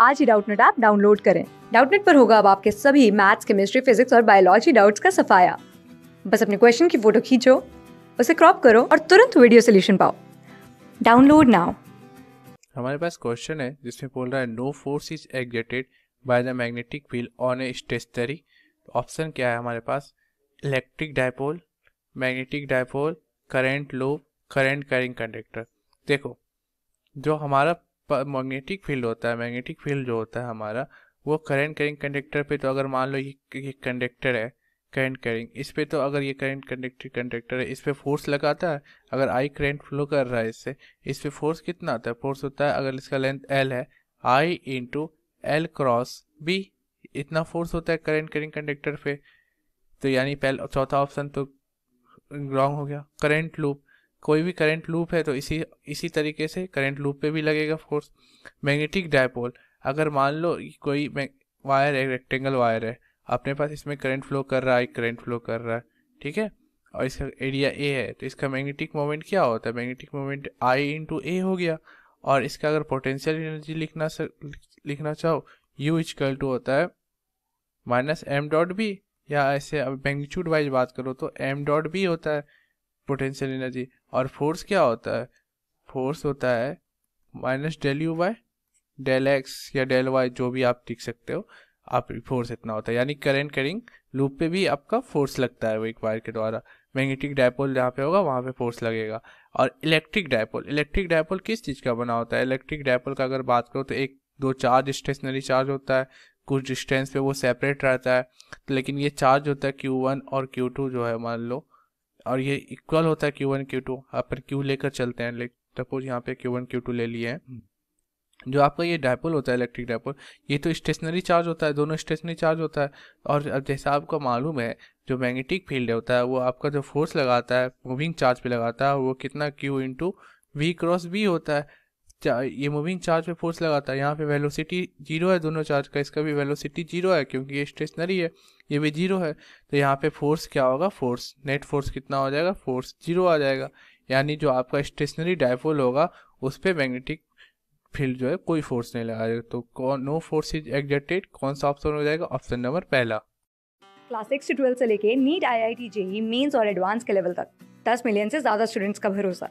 आज ही Doubtnut app download करें डाउटनेट पर होगा अब आपके सभी मैथ्स केमिस्ट्री फिजिक्स और बायोलॉजी डाउट्स का सफाया बस अपने क्वेश्चन की फोटो खींचो उसे क्रॉप करो और तुरंत वीडियो सोल्यूशन पाओ डाउनलोड नाउ हमारे पास क्वेश्चन है जिसमें बोल रहा है no force is exerted by the magnetic field on a stationary option क्या है हमारे पास electric dipole magnetic dipole current loop current carrying conductor देखो जो हमारा मैग्नेटिक फील्ड होता है मैग्नेटिक फील्ड जो होता है हमारा वो करंट करिंग कंडक्टर पे तो अगर मान लो ये ये कंडक्टर है करंट करिंग इस पर तो अगर ये करंट कंडक्टर कंडक्टर है इस पर फोर्स लगाता है अगर आई करंट फ्लो कर रहा है इससे इस पर फोर्स कितना आता है फोर्स होता है अगर इसका लेंथ एल है I into L cross B इतना फोर्स होता है करंट करिंग कंडक्टर पे तो यानी पहला चौथा ऑप्शन तो रॉन्ग हो गया करंट लूप कोई भी करंट लूप है तो इसी इसी तरीके से करंट लूप पे भी लगेगा फोर्स मैग्नेटिक डायपोल अगर मान लो कोई वायर है रेक्टेंगल वायर है अपने पास इसमें करंट फ्लो कर रहा है करंट फ्लो कर रहा है ठीक है और इसका एरिया ए है तो इसका मैग्नेटिक मोमेंट क्या होता है magnetic moment I into A हो गया और इसका अगर पोटेंशियल एनर्जी लिखना सर, लिखना चाहो यू इजकल टू होता है माइनस एम डॉट बी या ऐसे अब मैग्नीट्यूड वाइज बात करो तो एम डॉट बी होता है पोटेंशियल एनर्जी और फोर्स क्या होता है फोर्स होता है minus del U by del X या डेल वाई जो भी आप लिख सकते हो आप फोर्स इतना होता है यानी करेंट करिंग लूप पे भी आपका फोर्स लगता है वो एक वायर के द्वारा मैग्नेटिक डायपोल जहाँ पे होगा वहाँ पे फोर्स लगेगा और इलेक्ट्रिक डायपोल इलेक्ट्रिक डायपोल किस चीज़ का बना होता है इलेक्ट्रिक डायपोल का अगर बात करो तो एक दो चार्ज स्टेशनरी चार्ज होता है कुछ डिस्टेंस पे वो सेपरेट रहता है तो लेकिन ये चार्ज होता है Q1 और Q2 जो है मान लो और ये इक्वल होता है Q one Q1 Q2 upon Q लेकर चलते हैं लेकिन सपोज यहाँ पे क्यू वन क्यू टू ले लिए हैं हम्म। जो आपका ये डायपोल होता है इलेक्ट्रिक डायपोल ये तो स्टेशनरी चार्ज होता है दोनों स्टेशनरी चार्ज होता है और अब जैसा आपको मालूम है जो मैग्नेटिक फील्ड होता है वो आपका जो फोर्स लगाता है मूविंग चार्ज पे लगाता है वो कितना Q into V cross B होता है ये मूविंग चार्ज पे फोर्स लगाता है यहाँ पे वेलोसिटी जीरो है दोनों चार्ज का इसका भी वेलोसिटी जीरो है क्योंकि ये स्टेशनरी है ये भी जीरो है तो यहाँ पे फोर्स क्या होगा फोर्स नेट फोर्स कितना हो जाएगा फोर्स जीरो आ जाएगा यानी जो आपका स्टेशनरी डायफोल होगा उस पर मैग्नेटिक फील्ड जो है कोई फोर्स नहीं लगा तो नो फोर्स इज एग्जर्टेड कौन सा ऑप्शन हो जाएगा ऑप्शन नंबर पहला क्लास सिक्स से ट्वेल्व से लेके NEET I I T JEE mains और एडवांस के लेवल तक दस मिलियन से ज्यादा स्टूडेंट्स का भरोसा